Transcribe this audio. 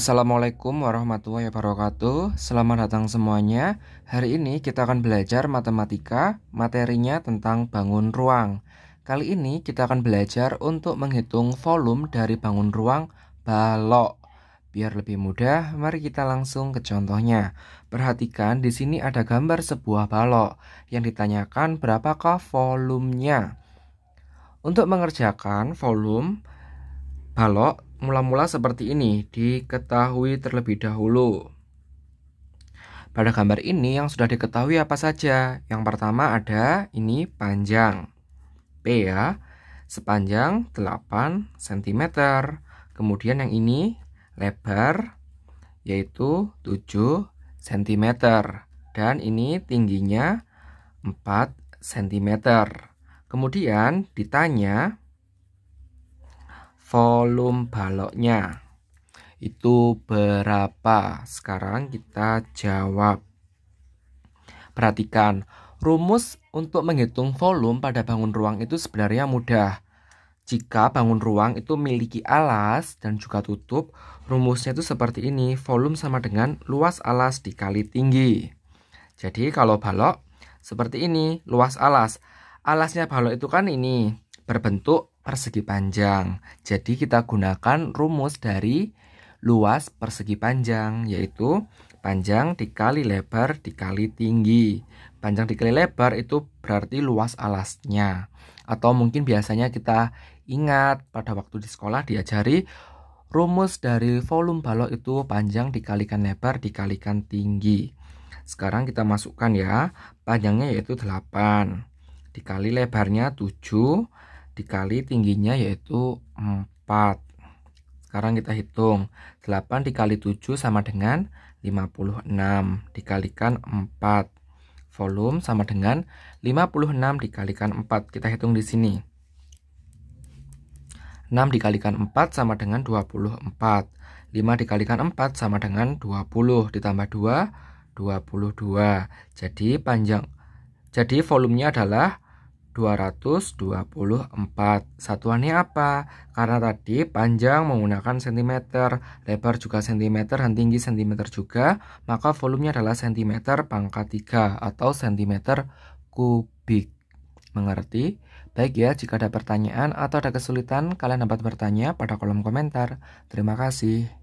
Assalamualaikum warahmatullahi wabarakatuh Selamat datang semuanya Hari ini kita akan belajar matematika Materinya tentang bangun ruang Kali ini kita akan belajar untuk menghitung volume dari bangun ruang balok Biar lebih mudah, mari kita langsung ke contohnya Perhatikan di sini ada gambar sebuah balok Yang ditanyakan berapakah volumenya Untuk mengerjakan volume balok mula-mula seperti ini diketahui terlebih dahulu. Pada gambar ini yang sudah diketahui apa saja? Yang pertama ada ini panjang. P ya, sepanjang 8 cm. Kemudian yang ini lebar yaitu 7 cm dan ini tingginya 4 cm. Kemudian ditanya volume baloknya itu berapa? Sekarang kita jawab. Perhatikan, rumus untuk menghitung volume pada bangun ruang itu sebenarnya mudah. Jika bangun ruang itu memiliki alas dan juga tutup, rumusnya itu seperti ini, volume sama dengan luas alas dikali tinggi. Jadi kalau balok seperti ini, luas alas. Alasnya balok itu kan ini, berbentuk persegi panjang. Jadi kita gunakan rumus dari luas persegi panjang yaitu panjang dikali lebar dikali tinggi. Panjang dikali lebar itu berarti luas alasnya. Atau mungkin biasanya kita ingat pada waktu di sekolah diajari rumus dari volume balok itu panjang dikalikan lebar dikalikan tinggi. Sekarang kita masukkan ya, panjangnya yaitu 8 dikali lebarnya 7 dikali tingginya yaitu 4. Sekarang kita hitung. 8 dikali 7 sama dengan 56 dikalikan 4. Volume sama dengan 56 dikalikan 4. Kita hitung di sini. 6 dikalikan 4 sama dengan 24. 5 dikalikan 4 sama dengan 20 ditambah 2 22. Jadi panjang jadi volumenya adalah 224. Satuannya apa? Karena tadi panjang menggunakan cm, lebar juga cm, dan tinggi cm juga, maka volumenya adalah cm pangkat 3 atau cm kubik. Mengerti? Baik ya, jika ada pertanyaan atau ada kesulitan, kalian dapat bertanya pada kolom komentar. Terima kasih.